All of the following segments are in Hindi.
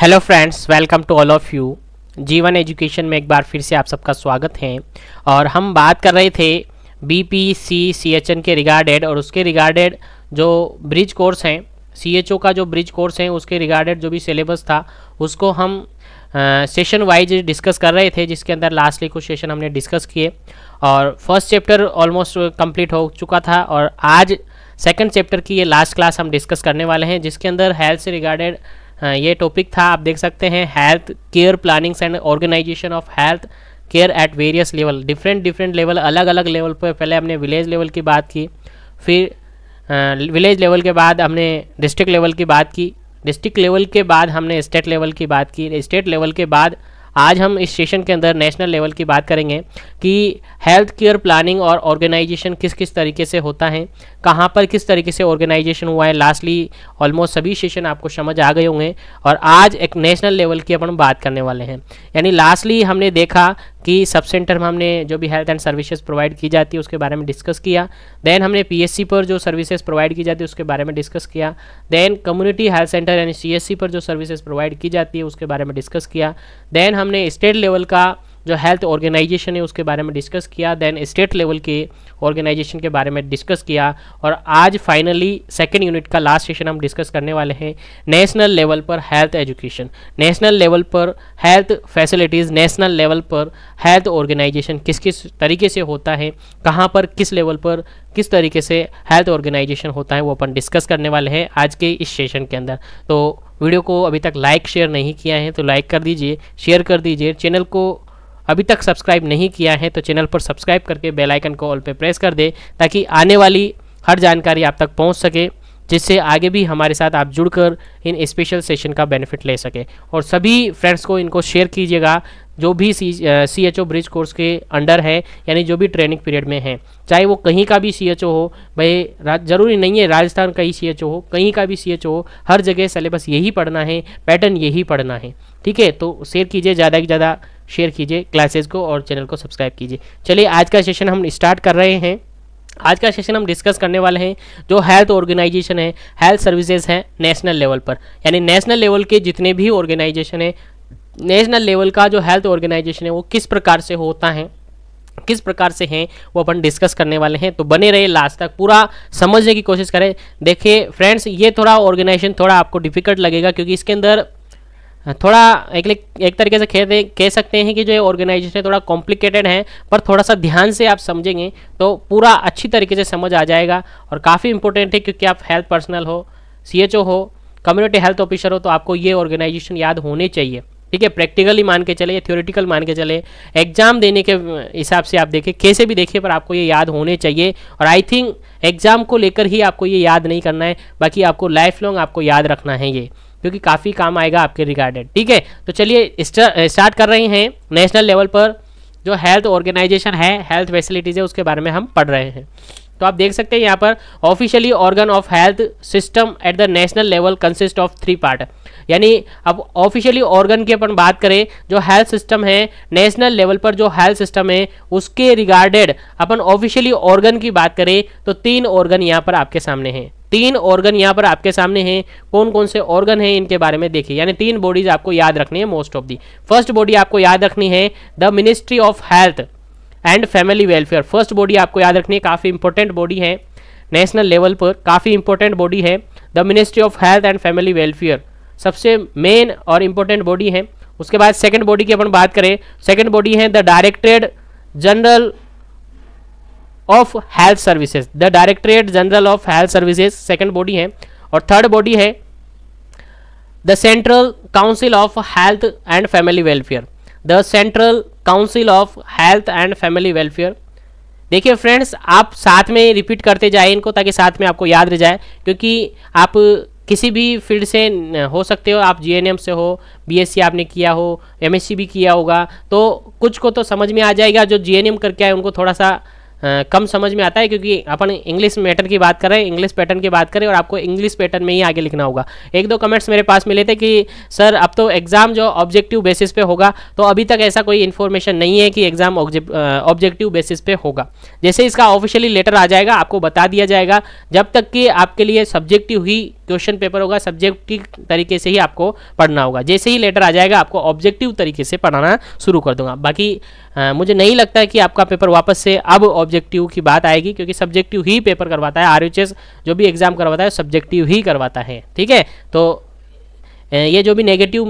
hello friends welcome to all of you Jeevan education में एक बार फिर से आप सबका स्वागत है और हम बात कर रहे थे B P C C H N के रिगार्डेड और उसके रिगार्डेड जो ब्रिज कोर्स हैं सी एच ओ का जो ब्रिज कोर्स है उसके रिगार्डेड जो भी सिलेबस था उसको हम सेशन वाइज डिस्कस कर रहे थे जिसके अंदर लास्टली कुछ सेशन हमने डिस्कस किए और फर्स्ट चैप्टर ऑलमोस्ट कम्प्लीट हो चुका था और आज सेकेंड चैप्टर की ये लास्ट क्लास हम डिस्कस करने वाले हैं जिसके अंदर हेल्थ से रिगार्डेड हाँ, ये टॉपिक था आप देख सकते हैं health care plannings and organisation of health care at various level different different level अलग अलग लेवल पर पहले हमने विलेज लेवल की बात की फिर विलेज हाँ, लेवल के बाद हमने डिस्ट्रिक्ट लेवल की बात की डिस्ट्रिक्ट लेवल के बाद हमने स्टेट लेवल की बात की स्टेट लेवल के बाद आज हम इस सेशन के अंदर नेशनल लेवल की बात करेंगे कि हेल्थ केयर प्लानिंग और ऑर्गेनाइजेशन किस किस तरीके से होता है कहाँ पर किस तरीके से ऑर्गेनाइजेशन हुआ है लास्टली ऑलमोस्ट सभी सेशन आपको समझ आ गए होंगे और आज एक नेशनल लेवल की अपन बात करने वाले हैं यानी लास्टली हमने देखा कि सब सेंटर में हमने जो भी हेल्थ एंड सर्विसेज प्रोवाइड की जाती है उसके बारे में डिस्कस किया देन हमने पीएससी पर जो सर्विसेज प्रोवाइड की जाती है उसके बारे में डिस्कस किया देन कम्युनिटी हेल्थ सेंटर यानी सीएससी पर जो सर्विसेज प्रोवाइड की जाती है उसके बारे में डिस्कस किया देन हम हमने स्टेट लेवल का जो हेल्थ ऑर्गेनाइजेशन है उसके बारे में डिस्कस किया देन स्टेट लेवल के ऑर्गेनाइजेशन के बारे में डिस्कस किया और आज फाइनली सेकेंड यूनिट का लास्ट सेशन हम डिस्कस करने वाले हैं नेशनल लेवल पर हेल्थ एजुकेशन नेशनल लेवल पर हेल्थ फैसिलिटीज़ नेशनल लेवल पर हेल्थ ऑर्गेनाइजेशन किस किस तरीके से होता है कहाँ पर किस लेवल पर किस तरीके से हेल्थ ऑर्गेनाइजेशन होता है वो अपन डिस्कस करने वाले हैं आज के इस सेशन के अंदर तो वीडियो को अभी तक लाइक शेयर नहीं किया है तो लाइक कर दीजिए शेयर कर दीजिए चैनल को अभी तक सब्सक्राइब नहीं किया है तो चैनल पर सब्सक्राइब करके बेल आइकन को ऑल पे प्रेस कर दे ताकि आने वाली हर जानकारी आप तक पहुंच सके जिससे आगे भी हमारे साथ आप जुड़कर इन स्पेशल सेशन का बेनिफिट ले सके और सभी फ्रेंड्स को इनको शेयर कीजिएगा जो भी C C H O bridge course के अंडर है यानी जो भी ट्रेनिंग पीरियड में है चाहे वो कहीं का भी सी एच ओ हो भाई ज़रूरी नहीं है राजस्थान का ही सी एच ओ हो कहीं का भी सी एच ओ हो हर जगह सिलेबस यही पढ़ना है पैटर्न यही पढ़ना है ठीक है तो शेयर कीजिए ज़्यादा से ज़्यादा शेयर कीजिए क्लासेज को और चैनल को सब्सक्राइब कीजिए चलिए आज का सेशन हम स्टार्ट कर रहे हैं आज का सेशन हम डिस्कस करने वाले हैं जो हेल्थ ऑर्गेनाइजेशन है हेल्थ सर्विसेज हैं नेशनल लेवल पर यानी नेशनल लेवल के जितने भी ऑर्गेनाइजेशन हैं नेशनल लेवल का जो हेल्थ ऑर्गेनाइजेशन है वो किस प्रकार से होता है किस प्रकार से हैं वो अपन डिस्कस करने वाले हैं तो बने रहे लास्ट तक पूरा समझने की कोशिश करें देखिए फ्रेंड्स ये थोड़ा ऑर्गेनाइजेशन थोड़ा आपको डिफिकल्ट लगेगा क्योंकि इसके अंदर थोड़ा एक एक तरीके से कह कह सकते हैं कि जो ये ऑर्गेनाइजेशन है थोड़ा कॉम्प्लिकेटेड है पर थोड़ा सा ध्यान से आप समझेंगे तो पूरा अच्छी तरीके से समझ आ जाएगा और काफ़ी इंपॉर्टेंट है क्योंकि आप हेल्थ पर्सनल हो सी हो कम्युनिटी हेल्थ ऑफिसर हो तो आपको ये ऑर्गेनाइजेशन याद होने चाहिए ठीक है प्रैक्टिकली मान के चले या थ्योरेटिकल मान के चले एग्जाम देने के हिसाब से आप देखें कैसे भी देखिए पर आपको ये याद होने चाहिए और आई थिंक एग्जाम को लेकर ही आपको ये याद नहीं करना है बाकी आपको लाइफ लॉन्ग आपको याद रखना है ये क्योंकि काफ़ी काम आएगा आपके रिगार्डेड ठीक है तो चलिए स्टार्ट कर रहे हैं नेशनल लेवल पर जो हेल्थ ऑर्गेनाइजेशन है हेल्थ फैसिलिटीज़ है उसके बारे में हम पढ़ रहे हैं तो आप देख सकते हैं यहाँ पर officially organ of health system at the national level consist of three part यानी अब ऑफिशियली ऑर्गन की अपन बात करें जो हेल्थ सिस्टम है नेशनल लेवल पर जो हेल्थ सिस्टम है उसके रिगार्डेड अपन ऑफिशियली ऑर्गन की बात करें तो तीन ऑर्गन यहाँ पर आपके सामने हैं तीन ऑर्गन यहाँ पर आपके सामने हैं कौन कौन से ऑर्गन हैं इनके बारे में देखिए यानी तीन बॉडीज आपको याद रखनी है most of the first body आपको याद रखनी है the ministry of health and family welfare first body आपको याद रखनी है काफ़ी इंपॉर्टेंट बॉडी है नेशनल लेवल पर काफ़ी इंपॉर्टेंट बॉडी है the ministry of health and family welfare सबसे मेन और इम्पोर्टेंट बॉडी है उसके बाद सेकेंड बॉडी की अपन बात करें सेकेंड बॉडी है the directorate general of health services the directorate general of health services second body है और थर्ड बॉडी है the central council of health and family welfare the central council of health and family welfare देखिए फ्रेंड्स आप साथ में रिपीट करते जाए इनको ताकि साथ में आपको याद रह जाए क्योंकि आप किसी भी फील्ड से हो सकते हो आप जीएनएम से हो बीएससी आपने किया हो एमएससी भी किया होगा तो कुछ को तो समझ में आ जाएगा जो जीएनएम करके आए उनको थोड़ा सा कम समझ में आता है क्योंकि अपन इंग्लिश मैटर की बात करें इंग्लिश पैटर्न की बात करें और आपको इंग्लिश पैटर्न में ही आगे लिखना होगा एक दो कमेंट्स मेरे पास मिले थे कि सर अब तो एग्ज़ाम जो ऑब्जेक्टिव बेसिस पे होगा तो अभी तक ऐसा कोई इन्फॉर्मेशन नहीं है कि एग्ज़ाम ऑब्जेक्टिव बेसिस पे होगा जैसे इसका ऑफिशियली लेटर आ जाएगा आपको बता दिया जाएगा जब तक कि आपके लिए सब्जेक्टिव ही क्वेश्चन पेपर होगा सब्जेक्टिव तरीके से ही आपको पढ़ना होगा जैसे ही लेटर आ जाएगा आपको ऑब्जेक्टिव तरीके से पढ़ाना शुरू कर दूंगा बाकी मुझे नहीं लगता है कि आपका पेपर वापस से अब ऑब्जेक्टिव की बात आएगी क्योंकि सब्जेक्टिव ही पेपर करवाता है आर जो भी एग्जाम करवाता है सब्जेक्टिव ही करवाता है ठीक है तो ये जो भी नेगेटिव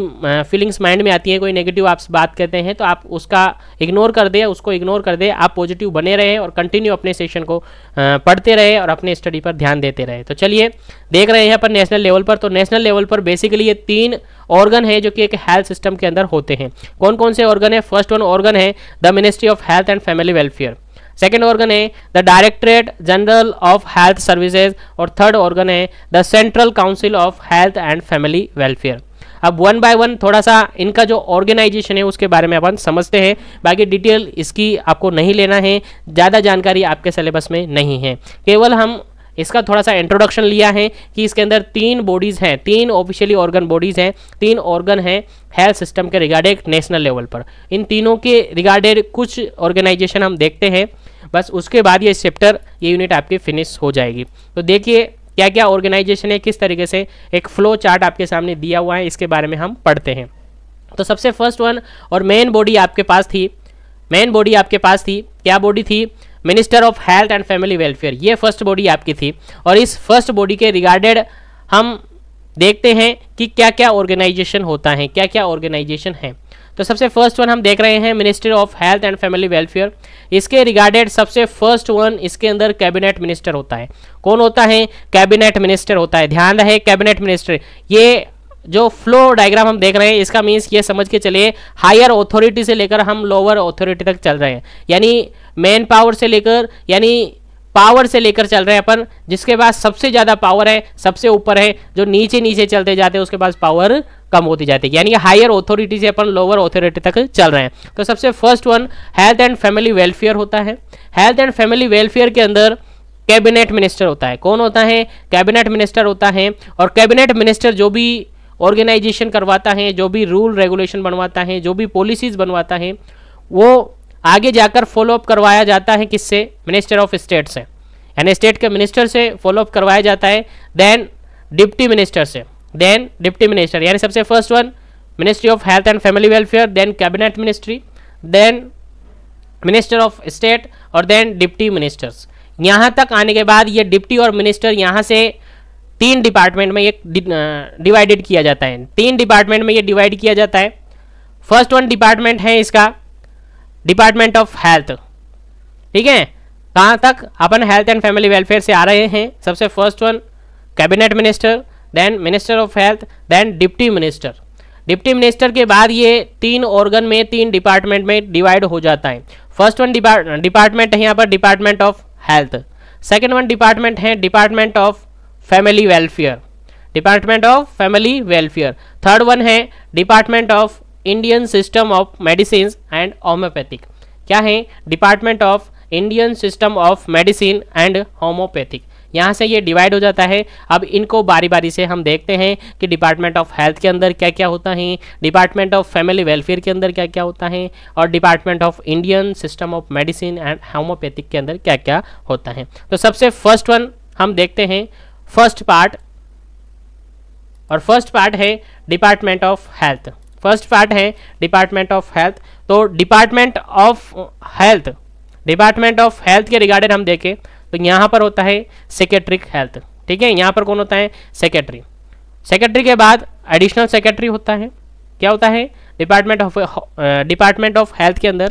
फीलिंग्स माइंड में आती है कोई नेगेटिव आप बात करते हैं तो आप उसका इग्नोर कर दे उसको इग्नोर कर दे आप पॉजिटिव बने रहे और कंटिन्यू अपने सेशन को पढ़ते रहे और अपने स्टडी पर ध्यान देते रहे तो चलिए देख रहे हैं अपन नेशनल लेवल पर तो नेशनल लेवल पर बेसिकली ये तीन ऑर्गन है जो कि एक हेल्थ सिस्टम के अंदर होते हैं कौन कौन से ऑर्गन है फर्स्ट वन ऑर्गन है the ministry of health and family welfare second organ है the directorate general of health services और थर्ड ऑर्गन है the central council of health and family welfare अब वन बाय वन थोड़ा सा इनका जो ऑर्गेनाइजेशन है उसके बारे में अपन समझते हैं बाकी डिटेल इसकी आपको नहीं लेना है ज़्यादा जानकारी आपके सिलेबस में नहीं है केवल हम इसका थोड़ा सा इंट्रोडक्शन लिया है कि इसके अंदर तीन बॉडीज़ हैं तीन ऑफिशियली ऑर्गन बॉडीज़ हैं तीन ऑर्गन हैं हेल्थ सिस्टम के रिगार्डेड नेशनल लेवल पर इन तीनों के रिगार्डेड कुछ ऑर्गेनाइजेशन हम देखते हैं बस उसके बाद ये चैप्टर ये यूनिट आपकी फिनिश हो जाएगी तो देखिए क्या क्या ऑर्गेनाइजेशन है किस तरीके से एक फ्लो चार्ट आपके सामने दिया हुआ है इसके बारे में हम पढ़ते हैं तो सबसे फर्स्ट वन और मेन बॉडी आपके पास थी मेन बॉडी आपके पास थी क्या बॉडी थी minister of health and family welfare ये फर्स्ट बॉडी आपकी थी और इस फर्स्ट बॉडी के रिगार्डेड हम देखते हैं कि क्या क्या ऑर्गेनाइजेशन होता है क्या क्या ऑर्गेनाइजेशन है तो सबसे फर्स्ट वन हम देख रहे हैं minister of health and family welfare इसके रिगार्डेड सबसे फर्स्ट वन इसके अंदर कैबिनेट मिनिस्टर होता है कौन होता है कैबिनेट मिनिस्टर होता है ध्यान रहे कैबिनेट मिनिस्टर ये जो फ्लो डायग्राम हम देख रहे हैं इसका मीन्स ये समझ के चलिए हायर अथॉरिटी से लेकर हम लोअर अथॉरिटी तक चल रहे हैं यानी मैन पावर से लेकर यानी पावर से लेकर चल रहे हैं अपन जिसके पास सबसे ज़्यादा पावर है सबसे ऊपर है जो नीचे नीचे चलते जाते हैं उसके पास पावर कम होती जाती है यानी हायर ऑथोरिटी से अपन लोअर ऑथोरिटी तक चल रहे हैं तो सबसे first one health and family welfare होता है हेल्थ एंड फैमिली वेलफेयर के अंदर कैबिनेट मिनिस्टर होता है कौन होता है कैबिनेट मिनिस्टर होता है और कैबिनेट मिनिस्टर जो भी ऑर्गेनाइजेशन करवाता है जो भी रूल रेगुलेशन बनवाता है जो भी पॉलिसीज बनवाता है वो आगे जाकर फॉलोअप करवाया जाता है किससे मिनिस्टर ऑफ स्टेट से यानी स्टेट के मिनिस्टर से फॉलोअप करवाया जाता है देन डिप्टी मिनिस्टर से देन डिप्टी मिनिस्टर यानी सबसे first one ministry of health and family welfare then cabinet ministry then minister of state और देन डिप्टी मिनिस्टर्स यहाँ तक आने के बाद ये डिप्टी और मिनिस्टर यहाँ से तीन डिपार्टमेंट में ये डिवाइडेड किया जाता है तीन डिपार्टमेंट में ये डिवाइड किया जाता है फर्स्ट वन डिपार्टमेंट है इसका डिपार्टमेंट ऑफ हेल्थ ठीक है कहाँ तक अपन हेल्थ एंड फैमिली वेलफेयर से आ रहे हैं सबसे first one cabinet minister then minister of health then deputy minister deputy minister के बाद ये तीन ऑर्गन में तीन डिपार्टमेंट में डिवाइड हो जाता है फर्स्ट वन डिपार्टमेंट है यहाँ पर department of health second one department है department of family welfare department of family welfare third one है department of Indian system of medicine and homeopathic क्या है department of Indian system of medicine and homeopathic यहाँ से ये डिवाइड हो जाता है अब इनको बारी बारी से हम देखते हैं कि डिपार्टमेंट ऑफ हेल्थ के अंदर क्या क्या होता है डिपार्टमेंट ऑफ फैमिली वेलफेयर के अंदर क्या क्या होता है और department of Indian system of medicine and homeopathic के अंदर क्या क्या होता है तो सबसे फर्स्ट वन हम देखते हैं फर्स्ट पार्ट और फर्स्ट पार्ट है department of health first part है डिपार्टमेंट ऑफ हेल्थ तो department of health department of health के रिगार्डेड हम देखें तो यहाँ पर होता है सेक्रेटरी हेल्थ ठीक है यहाँ पर कौन होता है सेक्रेटरी सेक्रेटरी के बाद एडिशनल सेक्रेटरी होता है क्या होता है department of department of health के अंदर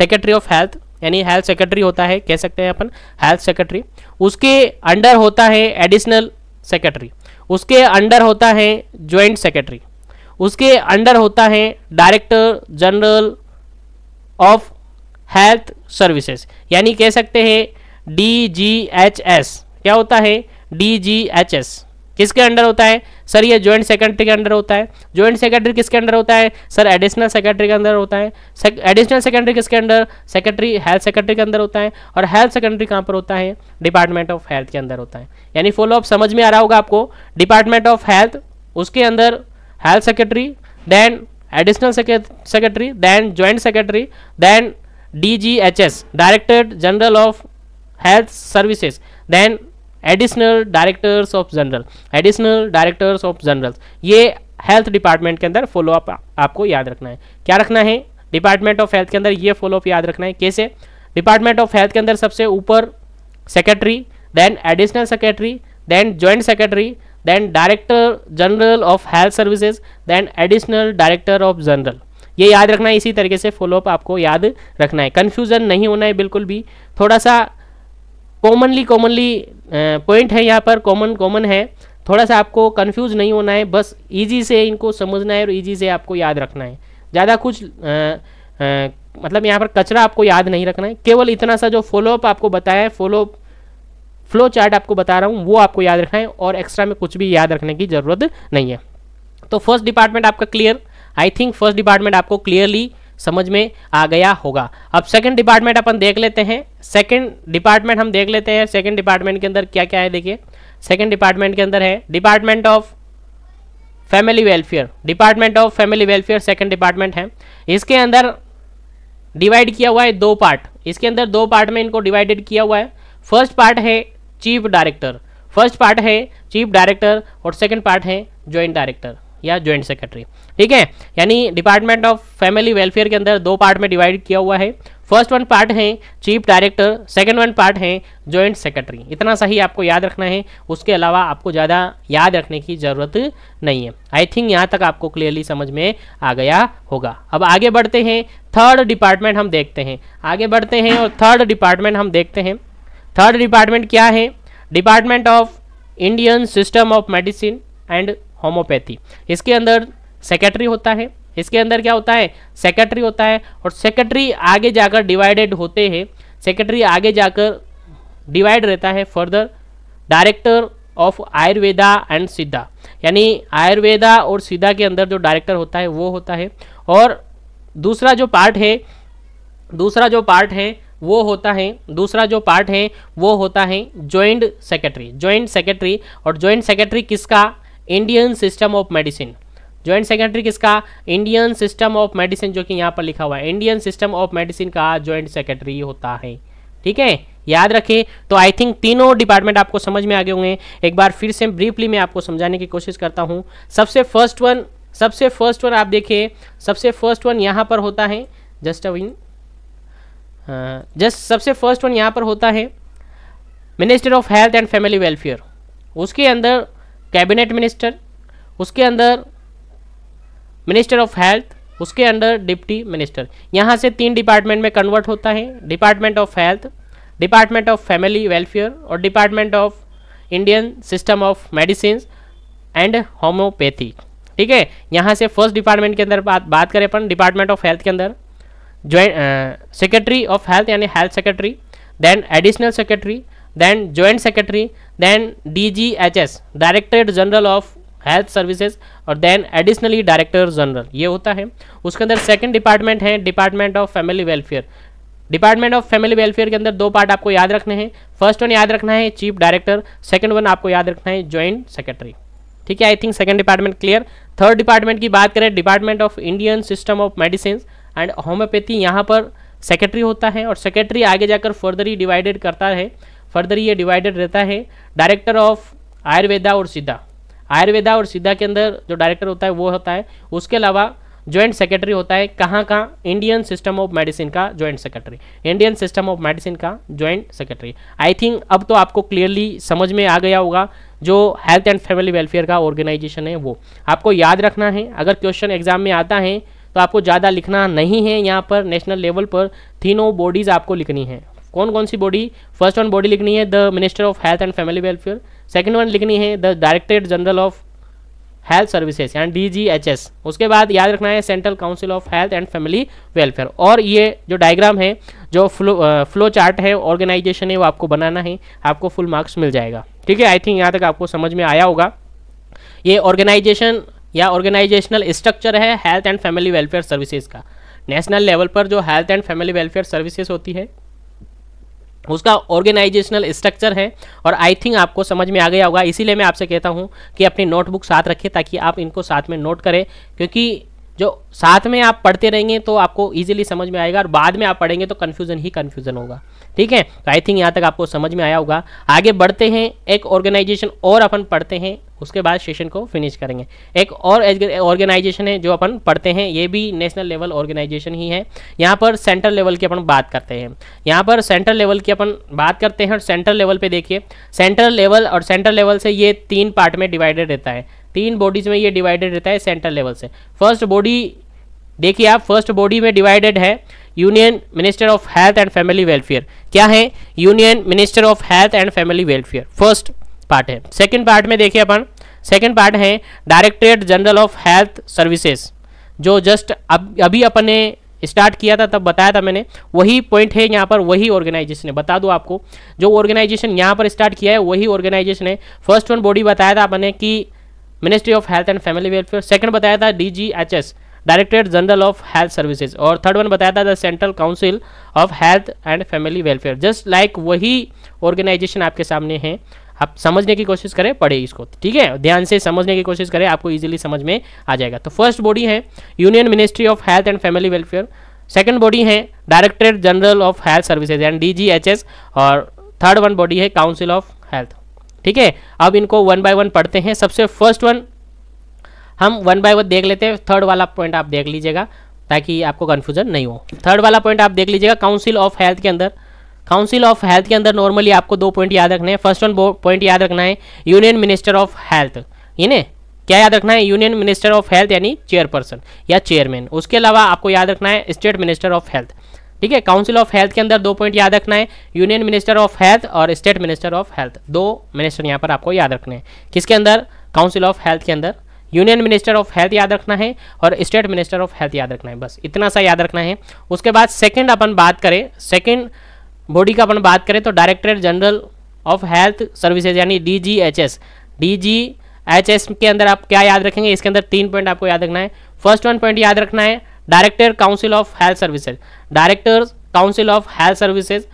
सेक्रेटरी ऑफ हेल्थ यानी हेल्थ सेक्रेटरी होता है कह सकते हैं अपन हेल्थ सेक्रेटरी उसके अंडर होता है एडिशनल सेक्रेटरी उसके अंडर होता है ज्वाइंट सेक्रेटरी उसके अंडर होता है director general of health services यानी कह सकते हैं डी जी एच एस क्या होता है डी जी एच एस किसके अंडर होता है सर ये जॉइंट सेक्रेटरी के अंडर होता है जॉइंट सेक्रेटरी किसके अंडर होता है सर एडिशनल सेक्रेटरी के अंदर होता है एडिशनल सेक्रेटरी किसके अंडर सेक्रेटरी हेल्थ सेक्रेटरी के अंदर होता है और हेल्थ सेक्रेटरी कहाँ पर होता है डिपार्टमेंट ऑफ हेल्थ के अंदर होता है यानी फॉलो अप समझ में आ रहा होगा आपको डिपार्टमेंट ऑफ हेल्थ उसके अंदर additional secretary then joint secretary then D G H S director general of health services then additional directors of general additional directors of general ये हेल्थ डिपार्टमेंट के अंदर फॉलो अप आपको याद रखना है क्या रखना है डिपार्टमेंट ऑफ हेल्थ के अंदर ये फॉलो अप याद रखना है कैसे डिपार्टमेंट ऑफ हेल्थ के अंदर सबसे ऊपर secretary then additional secretary then joint secretary then director general of health services then additional director of general ये याद रखना है इसी तरीके से फॉलोअप आपको याद रखना है कन्फ्यूज़न नहीं होना है बिल्कुल भी थोड़ा सा कॉमनली कॉमनली पॉइंट है यहाँ पर कॉमन कॉमन है थोड़ा सा आपको कन्फ्यूज नहीं होना है बस ईजी से इनको समझना है और ईजी से आपको याद रखना है ज़्यादा कुछ आ, आ, मतलब यहाँ पर कचरा आपको याद नहीं रखना है केवल इतना सा जो फॉलोअप आपको बताया है फॉलोअप फ्लो चार्ट आपको बता रहा हूँ वो आपको याद रखना है और एक्स्ट्रा में कुछ भी याद रखने की ज़रूरत नहीं है तो फर्स्ट डिपार्टमेंट आपका clear I think first department आपको क्लियरली समझ में आ गया होगा अब सेकंड डिपार्टमेंट अपन देख लेते हैं सेकंड डिपार्टमेंट हम देख लेते हैं सेकंड डिपार्टमेंट के अंदर क्या क्या है देखिए सेकंड डिपार्टमेंट के अंदर है department of family welfare department of family welfare second department है इसके अंदर डिवाइड किया हुआ है दो पार्ट इसके अंदर दो पार्ट में इनको डिवाइडेड किया हुआ है फर्स्ट पार्ट है चीफ डायरेक्टर फर्स्ट पार्ट है चीफ डायरेक्टर और सेकंड पार्ट है ज्वाइंट डायरेक्टर या ज्वाइंट सेक्रेटरी ठीक है यानी डिपार्टमेंट ऑफ फैमिली वेलफेयर के अंदर दो पार्ट में डिवाइड किया हुआ है फर्स्ट वन पार्ट है chief director second one part है ज्वाइंट सेक्रेटरी इतना सही आपको याद रखना है उसके अलावा आपको ज़्यादा याद रखने की ज़रूरत नहीं है आई थिंक यहाँ तक आपको क्लियरली समझ में आ गया होगा अब आगे बढ़ते हैं थर्ड डिपार्टमेंट हम देखते हैं आगे बढ़ते हैं और थर्ड डिपार्टमेंट हम देखते हैं थर्ड डिपार्टमेंट क्या है department of Indian system of medicine and homeopathy इसके अंदर सेक्रेटरी होता है इसके अंदर क्या होता है सेक्रेटरी होता है और सेक्रेटरी आगे जाकर डिवाइडेड होते हैं सेक्रेटरी आगे जाकर डिवाइड रहता है further director of Ayurveda and Siddha यानी आयुर्वेदा और सिद्धा के अंदर जो डायरेक्टर होता है वो होता है और दूसरा जो पार्ट है दूसरा जो पार्ट है वो होता है दूसरा जो पार्ट है वो होता है ज्वाइंट सेक्रेटरी ज्वाइंट सेक्रेटरी और ज्वाइंट सेक्रेटरी किसका Indian system of medicine joint secretary किसका इंडियन सिस्टम ऑफ मेडिसिन जो कि यहाँ पर लिखा हुआ है इंडियन सिस्टम ऑफ मेडिसिन का ज्वाइंट सेक्रेटरी होता है ठीक है याद रखें तो आई थिंक तीनों डिपार्टमेंट आपको समझ में आ गए होंगे एक बार फिर से ब्रीफली मैं आपको समझाने की कोशिश करता हूँ सबसे फर्स्ट वन सबसे फर्स्ट वन आप देखिए सबसे फर्स्ट वन यहाँ पर होता है जस्ट अ हाँ, जस्ट सबसे फर्स्ट वन यहाँ पर होता है minister of health and family welfare उसके अंदर कैबिनेट मिनिस्टर उसके अंदर मिनिस्टर ऑफ हेल्थ उसके अंदर डिप्टी मिनिस्टर यहाँ से तीन डिपार्टमेंट में कन्वर्ट होता है department of health department of family welfare और department of Indian system of medicine and homeopathy ठीक है यहाँ से फर्स्ट डिपार्टमेंट के अंदर बात बात करें अपन डिपार्टमेंट ऑफ हेल्थ के अंदर ज्वाइंट सेक्रेटरी ऑफ हेल्थ यानी additional secretary then joint secretary then D G H S directorate general of health services और देन एडिशनली डायरेक्टर जनरल ये होता है उसके अंदर सेकेंड डिपार्टमेंट है department of family welfare department of family welfare के अंदर दो पार्ट आपको याद रखने हैं फर्स्ट वन याद रखना है चीफ डायरेक्टर सेकेंड वन आपको याद रखना है ज्वाइंट सेक्रेटरी ठीक है I think second department clear third department की बात करें department of Indian system of medicine and homeopathy यहाँ पर सेक्रेटरी होता है और सेक्रेटरी आगे जाकर फर्दर ही डिवाइडेड करता है फर्दर ये डिवाइडेड रहता है डायरेक्टर ऑफ आयुर्वेदा और सिद्धा आयुर्वेदा और सिद्धा के अंदर जो डायरेक्टर होता है वो होता है उसके अलावा ज्वाइंट सेक्रेटरी होता है कहाँ कहाँ इंडियन सिस्टम ऑफ मेडिसिन का joint secretary Indian system of medicine का जॉइंट सेक्रेटरी आई थिंक अब तो आपको क्लियरली समझ में आ गया होगा जो हेल्थ एंड फैमिली वेलफेयर का ऑर्गेनाइजेशन है वो आपको याद रखना है अगर क्वेश्चन एग्जाम में आता है तो आपको ज़्यादा लिखना नहीं है यहाँ पर नेशनल लेवल पर तीनों बॉडीज़ आपको लिखनी है कौन कौन सी बॉडी फर्स्ट वन बॉडी लिखनी है the minister of health and family welfare second one लिखनी है the directorate general of health services H S उसके बाद याद रखना है central council of health and family welfare और ये जो डायग्राम है जो फ्लो फ्लो चार्ट है ऑर्गेनाइजेशन है वो आपको बनाना है आपको फुल मार्क्स मिल जाएगा ठीक है आई थिंक यहाँ तक आपको समझ में आया होगा ये ऑर्गेनाइजेशन या ऑर्गेनाइजेशनल स्ट्रक्चर है health and family welfare services का नेशनल लेवल पर जो health and family welfare services होती है उसका ऑर्गेनाइजेशनल स्ट्रक्चर है और आई थिंक आपको समझ में आ गया होगा इसीलिए मैं आपसे कहता हूँ कि अपनी नोटबुक साथ रखें ताकि आप इनको साथ में नोट करें क्योंकि जो साथ में आप पढ़ते रहेंगे तो आपको ईजिली समझ में आएगा और बाद में आप पढ़ेंगे तो कन्फ्यूजन ही कन्फ्यूजन होगा ठीक है तो आई थिंक यहाँ तक आपको समझ में आया होगा आगे बढ़ते हैं एक ऑर्गेनाइजेशन और अपन पढ़ते हैं उसके बाद सेशन को फिनिश करेंगे एक और ऑर्गेनाइजेशन है जो अपन पढ़ते हैं ये भी नेशनल लेवल ऑर्गेनाइजेशन ही है यहाँ पर सेंट्रल लेवल की अपन बात करते हैं यहाँ पर सेंट्रल लेवल की अपन बात करते हैं और सेंट्रल लेवल पर देखिए सेंट्रल लेवल और सेंट्रल लेवल से ये तीन पार्ट में डिवाइडेड रहता है तीन बॉडीज में ये डिवाइडेड रहता है सेंट्रल लेवल से फर्स्ट बॉडी देखिए आप फर्स्ट बॉडी में डिवाइडेड है union minister of health and family welfare क्या है union minister of health and family welfare first part है सेकेंड पार्ट में देखिए अपन सेकेंड पार्ट है directorate general of health services जो जस्ट अब अभी अपन ने स्टार्ट किया था तब बताया था मैंने वही पॉइंट है यहाँ पर वही ऑर्गेनाइजेशन है बता दूँ आपको जो ऑर्गेनाइजेशन यहाँ पर स्टार्ट किया है वही ऑर्गेनाइजेशन है फर्स्ट वन बॉडी बताया था अपने कि ministry of health and family welfare second बताया था DGHS directorate general of health services और थर्ड वन बताया था the central council of health and family welfare just like वही ऑर्गेनाइजेशन आपके सामने है आप समझने की कोशिश करें पढ़े इसको ठीक है ध्यान से समझने की कोशिश करें आपको इजीली समझ में आ जाएगा तो फर्स्ट बॉडी है union ministry of health and family welfare second body है directorate general of health services and D और थर्ड वन बॉडी है काउंसिल ऑफ हेल्थ ठीक है अब इनको वन बाय वन पढ़ते हैं सबसे फर्स्ट वन हम वन बाय वन देख लेते हैं थर्ड वाला पॉइंट आप देख लीजिएगा ताकि आपको कन्फ्यूजन नहीं हो थर्ड वाला पॉइंट आप देख लीजिएगा काउंसिल ऑफ हेल्थ के अंदर काउंसिल ऑफ हेल्थ के अंदर नॉर्मली आपको दो पॉइंट याद रखने हैं फर्स्ट वन पॉइंट याद रखना है यूनियन मिनिस्टर ऑफ हेल्थ इन्हें क्या याद रखना है यूनियन मिनिस्टर ऑफ हेल्थ यानी चेयरपर्सन या चेयरमैन उसके अलावा आपको याद रखना है स्टेट मिनिस्टर ऑफ हेल्थ ठीक है काउंसिल ऑफ हेल्थ के अंदर दो पॉइंट याद रखना है यूनियन मिनिस्टर ऑफ हेल्थ और स्टेट मिनिस्टर ऑफ हेल्थ दो मिनिस्टर यहाँ पर आपको याद रखना है किसके अंदर काउंसिल ऑफ हेल्थ के अंदर यूनियन मिनिस्टर ऑफ हेल्थ याद रखना है और स्टेट मिनिस्टर ऑफ हेल्थ याद रखना है बस इतना सा याद रखना है उसके बाद सेकेंड अपन बात करें सेकेंड बॉडी का अपन बात करें तो directorate general of health services यानी D G H S D G H S के अंदर आप क्या याद रखेंगे इसके अंदर तीन पॉइंट आपको याद रखना है फर्स्ट वन पॉइंट याद रखना है director council of health services director council of health services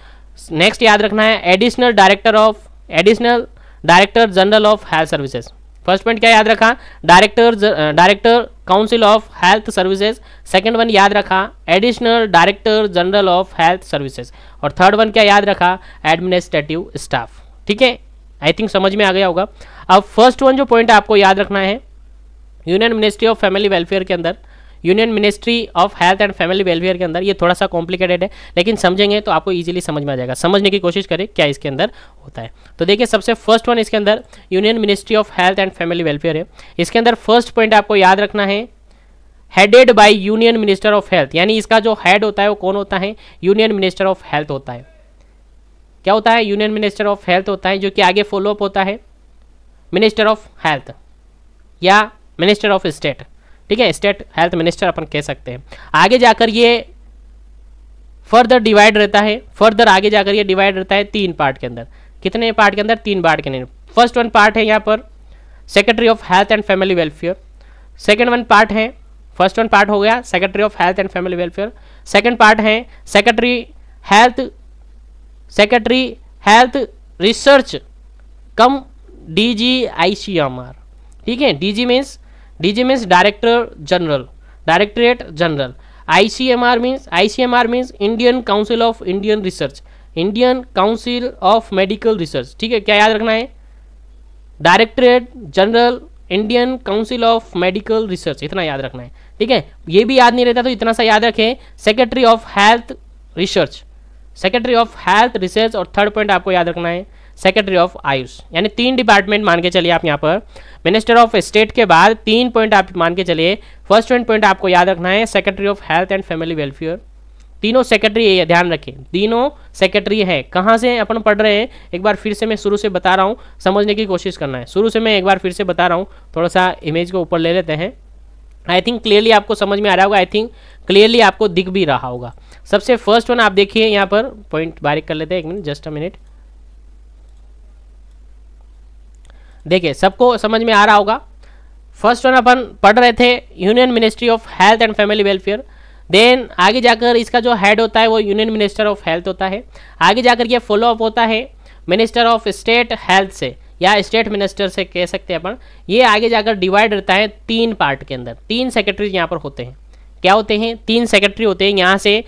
next याद रखना है additional director of additional director general of health services first point क्या याद रखा director director council of health services second one याद रखा additional director general of health services और थर्ड वन क्या याद रखा एडमिनिस्ट्रेटिव स्टाफ ठीक है आई थिंक समझ में आ गया होगा अब फर्स्ट वन जो पॉइंट आपको याद रखना है union ministry of family welfare के अंदर union ministry of health and family welfare के अंदर ये थोड़ा सा कॉम्प्लिकेटेड है लेकिन समझेंगे तो आपको ईजिली समझ में आ जाएगा समझने की कोशिश करें क्या इसके अंदर होता है तो देखिए सबसे फर्स्ट वन इसके अंदर union ministry of health and family welfare है इसके अंदर फर्स्ट पॉइंट आपको याद रखना है headed by union minister of health यानी इसका जो हेड होता है वो कौन होता है यूनियन मिनिस्टर ऑफ हेल्थ होता है क्या होता है यूनियन मिनिस्टर ऑफ हेल्थ होता है जो कि आगे फॉलोअप होता है मिनिस्टर ऑफ हेल्थ या मिनिस्टर ऑफ स्टेट ठीक है स्टेट हेल्थ मिनिस्टर अपन कह सकते हैं आगे जाकर ये फर्दर डिवाइड रहता है फर्दर आगे जाकर ये डिवाइड रहता है तीन पार्ट के अंदर कितने पार्ट के अंदर तीन पार्ट के अंदर फर्स्ट वन पार्ट है यहाँ पर secretary of health and family welfare second one part है फर्स्ट वन पार्ट हो गया secretary of health and family welfare second part है secretary health secretary health research cum D G I C M R ठीक है D G means DG means director general directorate general ICMR means ICMR means Indian council of Indian research Indian council of medical research ठीक है क्या याद रखना है directorate general Indian council of medical research इतना याद रखना है ठीक है ये भी याद नहीं रहता तो इतना सा याद रखें secretary of health research secretary of health research और थर्ड पॉइंट आपको याद रखना है सेक्रेटरी ऑफ आयुष यानी तीन डिपार्टमेंट मान के चलिए आप यहाँ पर मिनिस्टर ऑफ स्टेट के बाद तीन पॉइंट आप मान के चलिए फर्स्ट वन पॉइंट आपको याद रखना है secretary of health and family welfare तीनों सेक्रेटरी ध्यान रखें तीनों सेक्रेटरी है कहाँ से अपन पढ़ रहे हैं एक बार फिर से मैं शुरू से बता रहा हूँ समझने की कोशिश करना है शुरू से मैं एक बार फिर से बता रहा हूँ थोड़ा सा इमेज को ऊपर ले लेते हैं आई थिंक क्लियरली आपको समझ में आ रहा होगा आई थिंक क्लियरली आपको दिख भी रहा होगा सबसे फर्स्ट वन आप देखिए यहाँ पर पॉइंट बारीक कर लेते हैं एक मिनट जस्ट अ मिनट देखिए सबको समझ में आ रहा होगा फर्स्ट वन अपन पढ़ रहे थे union ministry of health and family welfare then आगे जाकर इसका जो हेड होता है वो यूनियन मिनिस्टर ऑफ हेल्थ होता है आगे जाकर ये फॉलोअप होता है मिनिस्टर ऑफ स्टेट हेल्थ से या स्टेट मिनिस्टर से कह सकते हैं अपन ये आगे जाकर डिवाइड रहता है तीन पार्ट के अंदर तीन सेक्रेटरीज यहाँ पर होते हैं क्या होते हैं तीन सेक्रेटरी होते हैं यहाँ से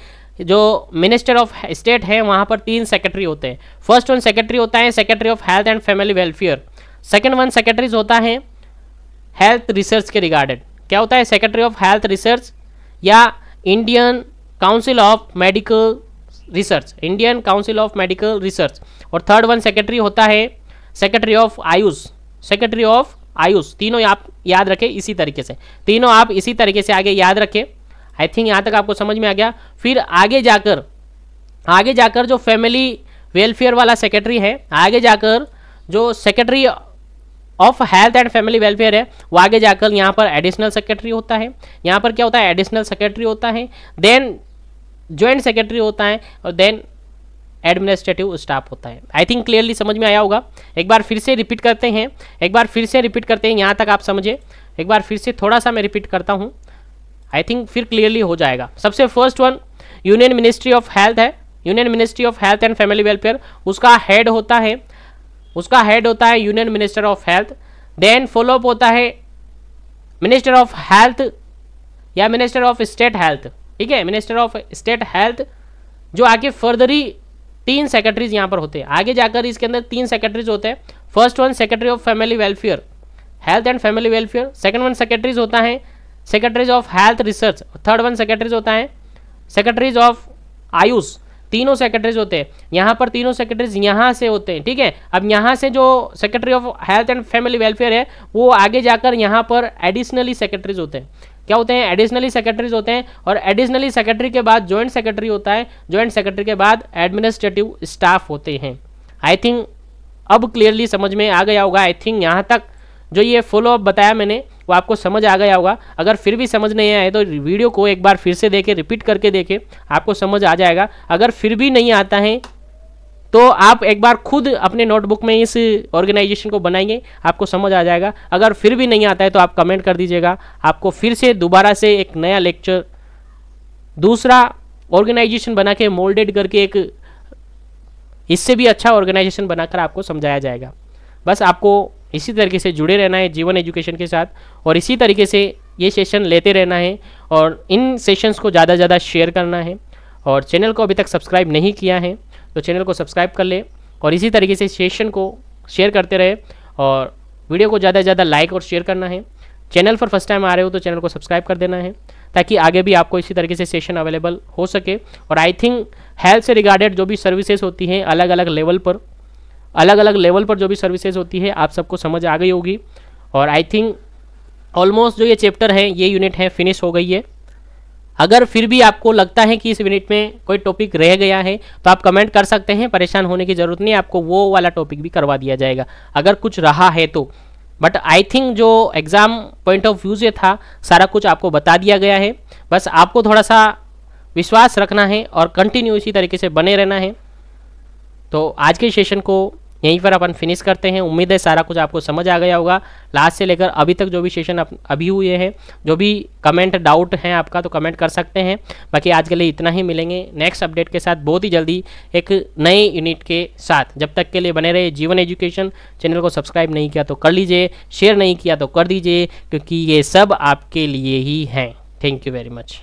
जो मिनिस्टर ऑफ स्टेट है वहाँ पर तीन सेक्रेटरी होते हैं फर्स्ट वन सेक्रेटरी होता है secretary of health and family welfare second one secretaries होता है हेल्थ रिसर्च के रिगार्डेड क्या होता है सेक्रेटरी ऑफ हेल्थ रिसर्च या Indian council of medical research Indian council of medical research और थर्ड वन सेक्रेटरी होता है secretary of AYUSH secretary of AYUSH तीनों आप याद रखें इसी तरीके से तीनों आप इसी तरीके से आगे याद रखें आई थिंक यहाँ तक आपको समझ में आ गया फिर आगे जाकर आगे जाकर जो फैमिली वेलफेयर वाला सेक्रेटरी है आगे जाकर जो secretary of health and family welfare है वो आगे जाकर यहाँ पर एडिशनल सेक्रेटरी होता है यहाँ पर क्या होता है एडिशनल सेक्रेटरी होता है देन ज्वाइंट सेक्रेटरी होता है और देन एडमिनिस्ट्रेटिव स्टाफ होता है आई थिंक क्लियरली समझ में आया होगा एक बार फिर से रिपीट करते हैं एक बार फिर से रिपीट करते हैं यहाँ तक आप समझे एक बार फिर से थोड़ा सा मैं रिपीट करता हूँ आई थिंक फिर क्लियरली हो जाएगा सबसे first one union ministry of health है union ministry of health and family welfare उसका हेड होता है उसका हेड होता है union minister of health then follow up होता है मिनिस्टर ऑफ हेल्थ या मिनिस्टर ऑफ स्टेट हेल्थ ठीक है मिनिस्टर ऑफ स्टेट हेल्थ जो आगे फर्दर ही तीन सेक्रेटरीज यहाँ पर होते हैं आगे जाकर इसके अंदर तीन सेक्रेटरीज होते हैं first one secretary of family welfare health and family welfare second one secretaries होता है secretaries of health research third one secretaries होता है सेक्रेटरीज ऑफ आयुष तीनों सेक्रेटरीज होते हैं यहाँ पर तीनों सेक्रेटरीज यहाँ से होते हैं ठीक है अब यहाँ से जो secretary of health and family welfare है वो आगे जाकर यहाँ पर एडिशनली सेक्रेटरीज होते हैं क्या होते हैं एडिशनली सेक्रेटरीज होते हैं और एडिशनली सेक्रेटरी के बाद ज्वाइंट सेक्रेटरी होता है ज्वाइंट सेक्रेटरी के बाद एडमिनिस्ट्रेटिव स्टाफ होते हैं आई थिंक अब क्लियरली समझ में आ गया होगा आई थिंक यहाँ तक जो ये फॉलो अप बताया मैंने वो आपको समझ आ गया होगा अगर फिर भी समझ नहीं आए तो वीडियो को एक बार फिर से देखें रिपीट करके देखें आपको समझ आ जाएगा अगर फिर भी नहीं आता है तो आप एक बार खुद अपने नोटबुक में इस ऑर्गेनाइजेशन को बनाइए आपको समझ आ जाएगा अगर फिर भी नहीं आता है तो आप कमेंट कर दीजिएगा आपको फिर से दोबारा से एक नया लेक्चर दूसरा ऑर्गेनाइजेशन बना के मोल्डेड करके एक इससे भी अच्छा ऑर्गेनाइजेशन बनाकर आपको समझाया जाएगा बस आपको इसी तरीके से जुड़े रहना है जीवन एजुकेशन के साथ और इसी तरीके से ये सेशन लेते रहना है और इन सेशंस को ज़्यादा से ज़्यादा शेयर करना है और चैनल को अभी तक सब्सक्राइब नहीं किया है तो चैनल को सब्सक्राइब कर ले और इसी तरीके से सेशन को शेयर करते रहे और वीडियो को ज़्यादा से ज़्यादा लाइक और शेयर करना है चैनल पर फर्स्ट टाइम आ रहे हो तो चैनल को सब्सक्राइब कर देना है ताकि आगे भी आपको इसी तरीके से सेशन अवेलेबल हो सके और आई थिंक हेल्थ से रिगार्डेड जो भी सर्विसेज होती हैं अलग अलग लेवल पर अलग अलग लेवल पर जो भी सर्विसेज होती है आप सबको समझ आ गई होगी और आई थिंक ऑलमोस्ट जो ये चैप्टर है ये यूनिट है फिनिश हो गई है अगर फिर भी आपको लगता है कि इस यूनिट में कोई टॉपिक रह गया है तो आप कमेंट कर सकते हैं परेशान होने की ज़रूरत नहीं आपको वो वाला टॉपिक भी करवा दिया जाएगा अगर कुछ रहा है तो बट आई थिंक जो एग्ज़ाम पॉइंट ऑफ व्यू से था सारा कुछ आपको बता दिया गया है बस आपको थोड़ा सा विश्वास रखना है और कंटिन्यू इसी तरीके से बने रहना है तो आज के सेशन को यहीं पर अपन फिनिश करते हैं उम्मीद है सारा कुछ आपको समझ आ गया होगा लास्ट से लेकर अभी तक जो भी सेशन अभी हुए हैं जो भी कमेंट डाउट हैं आपका तो कमेंट कर सकते हैं बाकी आज के लिए इतना ही मिलेंगे नेक्स्ट अपडेट के साथ बहुत ही जल्दी एक नए यूनिट के साथ जब तक के लिए बने रहे जीवन एजुकेशन चैनल को सब्सक्राइब नहीं किया तो कर लीजिए शेयर नहीं किया तो कर दीजिए क्योंकि ये सब आपके लिए ही हैं थैंक यू वेरी मच